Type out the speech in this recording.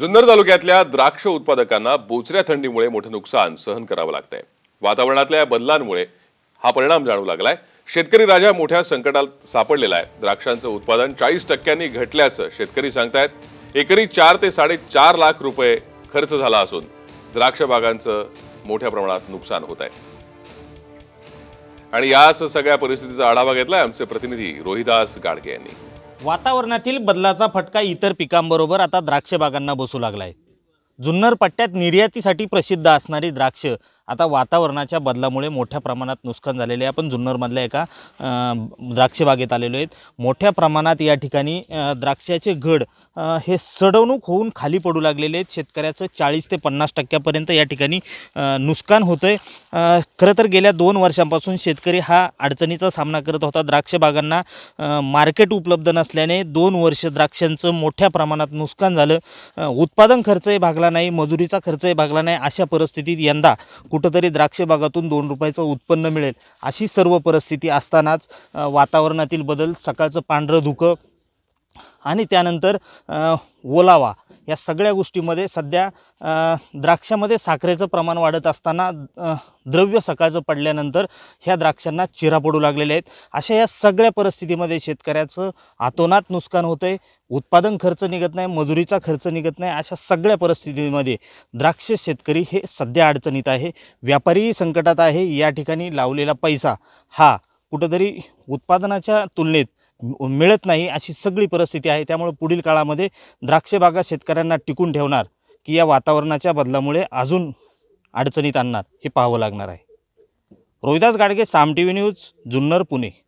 जुन्नर तालुक्यातल्या द्राक्ष उत्पादकांना बोचऱ्या थंडीमुळे मोठं नुकसान सहन करावं लागतंय वातावरणातल्या बदलांमुळे हा परिणाम जाणू लागलाय शेतकरी राजा मोठ्या संकटात सापडलेला आहे द्राक्षांचं उत्पादन चाळीस टक्क्यांनी घटल्याचं शेतकरी सांगतायत एकरी चार ते साडेचार लाख रुपये खर्च झाला असून द्राक्ष बागांचं मोठ्या प्रमाणात नुकसान होत आहे आणि याच सगळ्या परिस्थितीचा आढावा घेतलाय आमचे प्रतिनिधी रोहिदास गाडगे यांनी वातावरणातील बदलाचा फटका इतर पिकांबरोबर आता द्राक्ष बागांना बसू लागला आहे जुन्नर पट्ट्यात निर्यातीसाठी प्रसिद्ध असणारी द्राक्ष आता वातावरणाच्या बदलामुळे मोठ्या प्रमाणात नुकसान झालेले आहे आपण जुन्नरमधल्या एका द्राक्षबागेत आलेलो आहेत मोठ्या प्रमाणात या ठिकाणी द्राक्षाचे घड हे सडवणूक होऊन खाली पडू लागलेले आहेत शेतकऱ्याचं चाळीस ते पन्नास टक्क्यापर्यंत या ठिकाणी नुकसान होतं आहे खरं तर गेल्या दोन वर्षांपासून शेतकरी हा अडचणीचा सामना करत होता द्राक्षबागांना मार्केट उपलब्ध नसल्याने दोन वर्ष द्राक्षांचं मोठ्या प्रमाणात नुकसान झालं उत्पादन खर्चही भागला नाही मजुरीचा खर्चही भागला नाही अशा परिस्थितीत यंदा कुठंतरी द्राक्ष बागातून दोन रुपयाचं उत्पन्न मिळेल अशी सर्व परिस्थिती असतानाच वातावरणातील बदल सकाळचं पांढरं धुकं आणि त्यानंतर ओलावा या सगळ्या गोष्टीमध्ये सध्या द्राक्षामध्ये साखरेचं प्रमाण वाढत असताना द्रव्य सकाळचं पडल्यानंतर ह्या द्राक्षांना चिरा पडू लागलेल्या आहेत अशा या सगळ्या परिस्थितीमध्ये शेतकऱ्याचं आतोनात नुकसान होतं आहे उत्पादन खर्च निघत नाही मजुरीचा खर्च निघत नाही अशा सगळ्या परिस्थितीमध्ये द्राक्ष शेतकरी हे सध्या अडचणीत आहे व्यापारीही संकटात आहे या ठिकाणी लावलेला पैसा हा कुठंतरी उत्पादनाच्या तुलनेत मिळत नाही अशी सगळी परिस्थिती आहे त्यामुळे पुढील काळामध्ये द्राक्षबागा शेतकऱ्यांना टिकून ठेवणार की या वातावरणाच्या बदलामुळे अजून अडचणीत आणणार हे पाहावं लागणार आहे Rohidas Gadge Saam T V news Junnar Pune